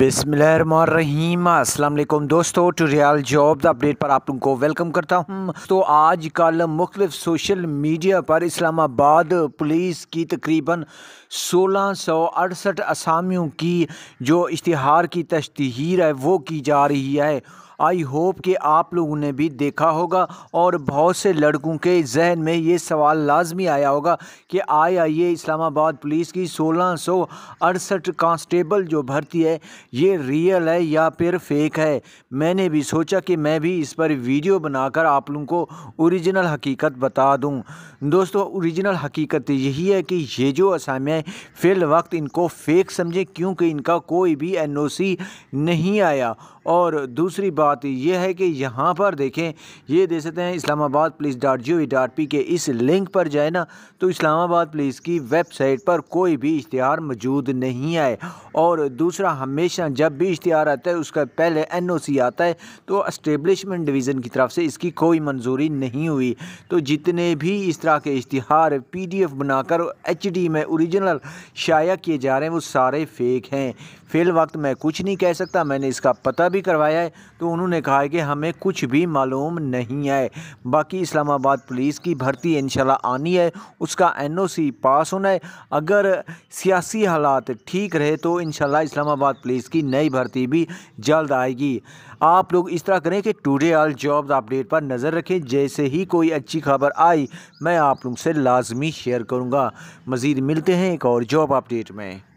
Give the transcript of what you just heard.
बिसमीम अल्लाम दोस्तों टूरियल जॉब अपडेट पर आप लोगों को वेलकम करता हूँ तो आज कल मुख्तफ सोशल मीडिया पर इस्लामाबाद पुलिस की तकरीबन सोलह सौ अड़सठ असामियों की जो इश्तहार की तश्तहर है वो की जा रही है आई होप कि आप लोगों ने भी देखा होगा और बहुत से लड़कों के जहन में ये सवाल लाजमी आया होगा कि आई आई ए इस्लामाबाद पुलिस की सोलह सौ अड़सठ कांस्टेबल जो भर्ती है ये रियल है या फिर फेक है मैंने भी सोचा कि मैं भी इस पर वीडियो बनाकर आप लोगों को ओरिजिनल हकीकत बता दूँ दोस्तों ओरिजिनल हकीकत यही है कि ये जो असामियाँ फ़िल वक्त इनको फेक समझें क्योंकि इनका कोई भी एन नहीं आया और दूसरी बात बात यह है कि यहाँ पर देखें ये दे सकते हैं Islamabad police dot G O V dot P K इस लिंक पर जाए ना तो इस्लामाबाद पुलिस की वेबसाइट पर कोई भी इश्तहार मौजूद नहीं आए और दूसरा हमेशा जब भी इश्तहार आता है उसका पहले एन ओ सी आता है तो इस्टेबलिशमेंट डिवीज़न की तरफ से इसकी कोई मंजूरी नहीं हुई तो जितने भी इस तरह के इश्तहार पी डी एफ बनाकर एच डी में औरिजिनल शाया किए जा रहे हैं वो सारे फेक हैं फिल वक्त मैं कुछ नहीं कह सकता मैंने इसका पता भी करवाया है तो उन्होंने कहा है कि हमें कुछ भी मालूम नहीं है बाकी इस्लामाबाद पुलिस की भर्ती इंशाल्लाह आनी है उसका एनओसी पास होना है अगर सियासी हालात ठीक रहे तो इंशाल्लाह इस्लामाबाद पुलिस की नई भर्ती भी जल्द आएगी आप लोग इस तरह करें कि टूडे ऑल जॉब अपडेट पर नज़र रखें जैसे ही कोई अच्छी खबर आई मैं आप लोग से लाजमी शेयर करूँगा मज़ीद मिलते हैं एक और जॉब अपडेट में